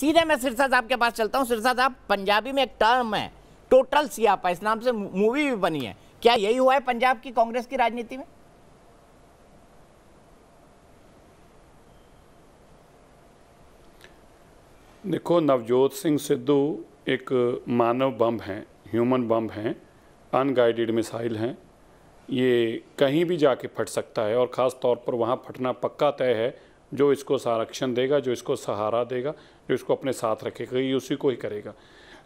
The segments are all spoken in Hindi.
सीधे मैं सिरसा साहब के पास चलता हूँ सिरसा साहब पंजाबी में एक टर्म है टोटल सियापा इस नाम से मूवी भी बनी है क्या यही हुआ है पंजाब की कांग्रेस की राजनीति में देखो नवजोत सिंह सिद्धू एक मानव बम हैं ह्यूमन बम हैं अनगाइडेड मिसाइल हैं ये कहीं भी जाके फट सकता है और ख़ास तौर पर वहाँ फटना पक्का तय है जो इसको संरक्षण देगा जो इसको सहारा देगा जो इसको अपने साथ रखेगा ये उसी को ही करेगा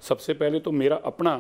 सबसे पहले तो मेरा अपना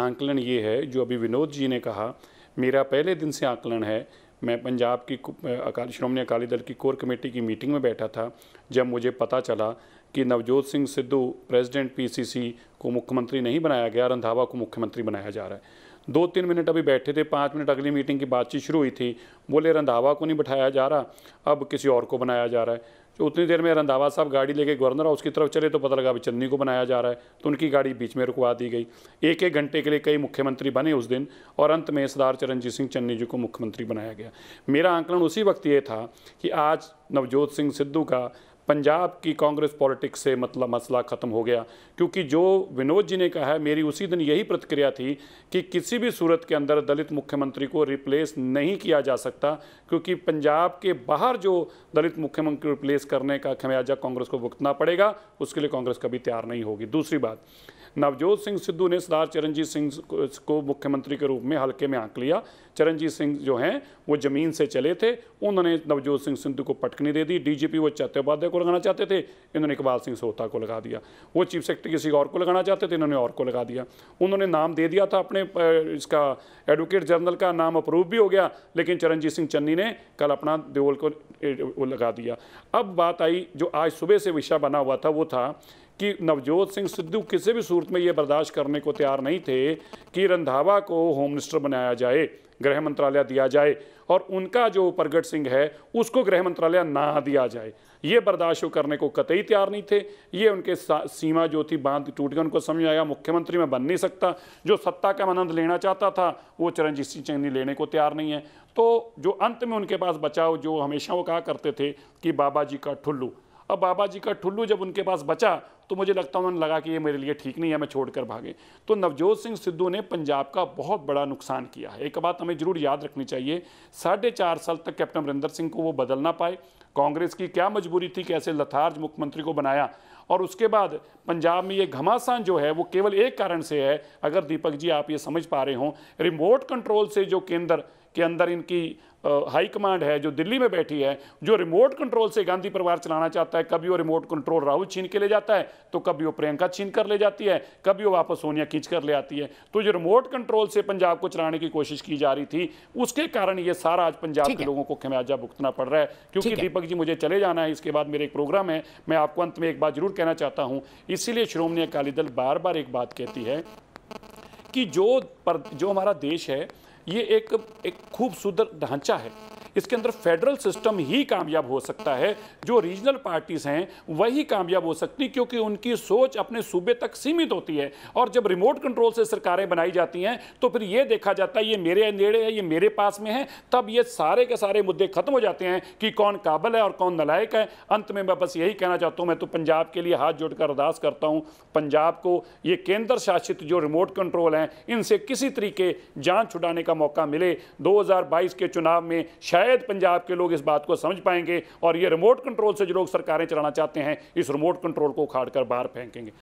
आंकलन ये है जो अभी विनोद जी ने कहा मेरा पहले दिन से आंकलन है मैं पंजाब की अकाली श्रोमणी अकाली दल की कोर कमेटी की मीटिंग में बैठा था जब मुझे पता चला कि नवजोत सिंह सिद्धू प्रेसिडेंट पीसीसी को मुख्यमंत्री नहीं बनाया गया रंधावा को मुख्यमंत्री बनाया जा रहा है दो तीन मिनट अभी बैठे थे पाँच मिनट अगली मीटिंग की बातचीत शुरू हुई थी बोले रंधावा को नहीं बैठाया जा रहा अब किसी और को बनाया जा रहा है तो उतनी देर में रंधावा साहब गाड़ी लेके गवर्नर हाउस की तरफ चले तो पता लगा अभी चन्नी को बनाया जा रहा है तो उनकी गाड़ी बीच में रुकवा दी गई एक एक घंटे के लिए कई मुख्यमंत्री बने उस दिन और अंत में सरदार चरणजीत सिंह चन्नी जी को मुख्यमंत्री बनाया गया मेरा आंकलन उसी वक्त ये था कि आज नवजोत सिंह सिद्धू का पंजाब की कांग्रेस पॉलिटिक्स से मतलब मसला ख़त्म हो गया क्योंकि जो विनोद जी ने कहा है मेरी उसी दिन यही प्रतिक्रिया थी कि किसी भी सूरत के अंदर दलित मुख्यमंत्री को रिप्लेस नहीं किया जा सकता क्योंकि पंजाब के बाहर जो दलित मुख्यमंत्री रिप्लेस करने का खमियाजा कांग्रेस को भुगतना पड़ेगा उसके लिए कांग्रेस कभी तैयार नहीं होगी दूसरी बात नवजोत सिंह सिद्धू ने सरदार चरणजीत सिंह को मुख्यमंत्री के रूप में हल्के में आंक लिया चरणजीत सिंह जो हैं वो ज़मीन से चले थे उन्होंने नवजोत सिंह सिद्धू को पटकनी दे दी डीजीपी वो चट्टोपाध्याय को को लगाना चाहते थे इन्होंने इकबाल सिंह सोता को लगा दिया वो चीफ सेक्रेटरी किसी और को लगाना चाहते थे इन्होंने और को लगा दिया उन्होंने नाम दे दिया था अपने इसका एडवोकेट जनरल का नाम अप्रूव भी हो गया लेकिन चरणजीत सिंह चन्नी ने कल अपना देवल को लगा दिया अब बात आई जो आज सुबह से विषय बना हुआ था वो था कि नवजोत सिंह सिद्धू किसी भी सूरत में ये बर्दाश्त करने को तैयार नहीं थे कि रंधावा को होम मिनिस्टर बनाया जाए गृह मंत्रालय दिया जाए और उनका जो प्रगट सिंह है उसको गृह मंत्रालय ना दिया जाए ये बर्दाश्त करने को कतई तैयार नहीं थे ये उनके सीमा जो थी बांध टूट गई उनको समझ आया मुख्यमंत्री में बन नहीं सकता जो सत्ता का आनंद लेना चाहता था वो चरणजीत सिंह चंगनी लेने को तैयार नहीं है तो जो अंत में उनके पास बचाव जो हमेशा वो कहा करते थे कि बाबा जी का ठुल्लू अब बाबा जी का ठुल्लू जब उनके पास बचा तो मुझे लगता उन्होंने लगा कि ये मेरे लिए ठीक नहीं है मैं छोड़कर भागे तो नवजोत सिंह सिद्धू ने पंजाब का बहुत बड़ा नुकसान किया है एक बात हमें जरूर याद रखनी चाहिए साढ़े चार साल तक कैप्टन अमरिंदर सिंह को वो बदल ना पाए कांग्रेस की क्या मजबूरी थी कैसे लथार्ज मुख्यमंत्री को बनाया और उसके बाद पंजाब में ये घमासान जो है वो केवल एक कारण से है अगर दीपक जी आप ये समझ पा रहे हों रिमोट कंट्रोल से जो केंद्र के अंदर इनकी हाई कमांड है जो दिल्ली में बैठी है जो रिमोट कंट्रोल से गांधी परिवार चलाना चाहता है कभी वो रिमोट कंट्रोल राहुल छीन के ले जाता है तो कभी वो प्रियंका छीन कर ले जाती है कभी वो वापस सोनिया खींच कर ले आती है तो जो रिमोट कंट्रोल से पंजाब को चलाने की कोशिश की जा रही थी उसके कारण ये सारा आज पंजाब के लोगों को खमियाजा भुगतना पड़ रहा है क्योंकि दीपक जी मुझे चले जाना है इसके बाद मेरे एक प्रोग्राम है मैं आपको अंत में एक बात जरूर कहना चाहता हूँ इसीलिए श्रोमणी अकाली दल बार बार एक बात कहती है कि जो पर जो हमारा देश है ये एक एक खूबसूरत ढांचा है इसके अंदर फेडरल सिस्टम ही कामयाब हो सकता है जो रीजनल पार्टीज हैं वही कामयाब हो सकती क्योंकि उनकी सोच अपने सूबे तक सीमित होती है और जब रिमोट कंट्रोल से सरकारें बनाई जाती हैं तो फिर ये देखा जाता है ये मेरे नेड़े है ये मेरे पास में है तब ये सारे के सारे मुद्दे खत्म हो जाते हैं कि कौन काबल है और कौन नलायक है अंत में मैं बस यही कहना चाहता हूँ मैं तो पंजाब के लिए हाथ जोड़कर अरदास करता हूँ पंजाब को ये केंद्र शासित जो रिमोट कंट्रोल हैं इनसे किसी तरीके जान छुड़ाने का मौका मिले दो के चुनाव में शायद शायद पंजाब के लोग इस बात को समझ पाएंगे और ये रिमोट कंट्रोल से जो लोग सरकारें चलाना चाहते हैं इस रिमोट कंट्रोल को उखाड़ कर बाहर फेंकेंगे